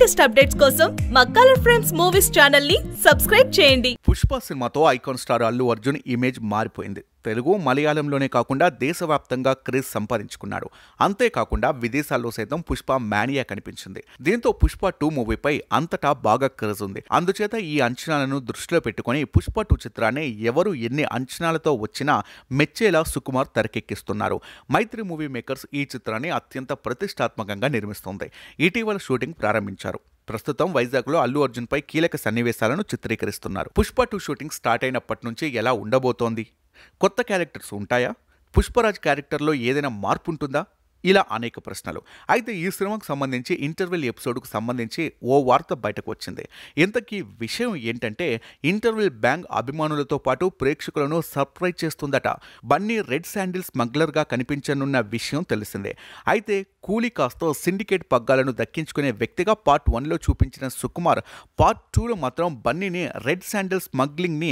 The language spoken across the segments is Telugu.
లేటెస్ట్ అప్డేట్స్ కోసం మా కలర్ ఫ్రేమ్స్ మూవీస్ ఛానల్ ని సబ్స్క్రైబ్ చేయండి పుష్ప సినిమాతో icon star Allu Arjun image మారిపోయింది తెలుగు మలయాళంలోనే కాకుండా దేశవ్యాప్తంగా క్రేజ్ సంపాదించుకున్నాడు అంతేకాకుండా విదేశాల్లో సైతం పుష్ప మ్యానియా కనిపించింది దీంతో పుష్ప టూ మూవీపై అంతటా బాగా క్రేజ్ ఉంది అందుచేత ఈ అంచనాలను దృష్టిలో పెట్టుకుని పుష్ప టూ చిత్రాన్ని ఎవరు ఎన్ని అంచనాలతో వచ్చినా మెచ్చేలా సుకుమార్ తెరకెక్కిస్తున్నారు మైత్రి మూవీ మేకర్స్ ఈ చిత్రాన్ని అత్యంత ప్రతిష్టాత్మకంగా నిర్మిస్తుంది ఇటీవల షూటింగ్ ప్రారంభించారు ప్రస్తుతం వైజాగ్లో అల్లు అర్జున్పై కీలక సన్నివేశాలను చిత్రీకరిస్తున్నారు పుష్ప టూ షూటింగ్ స్టార్ట్ అయినప్పటి నుంచి ఎలా ఉండబోతోంది కొత్త క్యారెక్టర్స్ ఉంటాయా పుష్పరాజ్ క్యారెక్టర్లో ఏదైనా మార్పు ఉంటుందా ఇలా అనేక ప్రశ్నలు అయితే ఈ సినిమాకు సంబంధించి ఇంటర్వెల్ ఎపిసోడ్కు సంబంధించి ఓ వార్త బయటకు వచ్చింది ఇంతకీ విషయం ఏంటంటే ఇంటర్వెల్ బ్యాంగ్ అభిమానులతో పాటు ప్రేక్షకులను సర్ప్రైజ్ చేస్తుందట బన్నీ రెడ్ శాండిల్ స్మగ్లర్గా కనిపించనున్న విషయం తెలిసిందే అయితే కూలీ కాస్త సిండికేట్ పగ్గాలను దక్కించుకునే వ్యక్తిగా పార్ట్ వన్లో చూపించిన సుకుమార్ పార్ట్ టూలో మాత్రం బన్నీని రెడ్ శాండిల్ స్మగ్లింగ్ని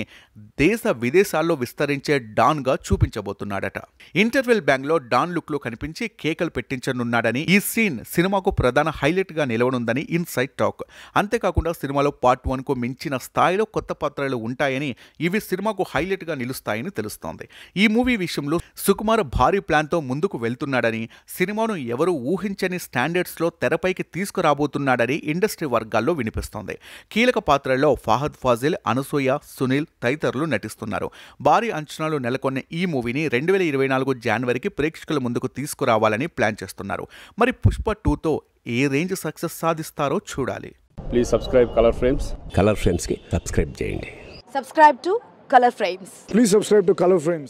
దేశ విదేశాల్లో విస్తరించే డాన్గా చూపించబోతున్నాడట ఇంటర్వెల్ బ్యాంగ్లో డాన్ లుక్లో కనిపించి కేకలు పెట్టించనున్నాడని ఈ సీన్ సినిమాకు ప్రధాన హైలైట్గా నిలవనుందని ఇన్సైట్ టాక్ అంతేకాకుండా సినిమాలో పార్ట్ వన్కు మించిన స్థాయిలో కొత్త పాత్రలు ఉంటాయని ఇవి సినిమాకు హైలైట్గా నిలుస్తాయని తెలుస్తోంది ఈ మూవీ విషయంలో సుకుమార్ భారీ ప్లాన్తో ముందుకు వెళ్తున్నాడని సినిమాను ఎవరు ఊహించని స్టాండర్డ్స్లో తెరపైకి తీసుకురాబోతున్నాడని ఇండస్ట్రీ వర్గాల్లో వినిపిస్తోంది కీలక పాత్రల్లో ఫహద్ ఫాజిల్ అనసూయ సునీల్ తదితరులు నటిస్తున్నారు భారీ అంచనాలు నెలకొన్న ఈ మూవీని రెండు వేల ఇరవై నాలుగు జనవరికి ప్రేక్షకుల ముందుకు తీసుకురావాలని ప్లాన్ చేస్తున్నారు మరి పుష్ప టూతో ఏ రేంజ్ సక్సెస్ సాధిస్తారో చూడాలి please subscribe colour frames colour కి సబ్స్క్రైబ్ చేయండి subscribe to colour frames please subscribe to colour frames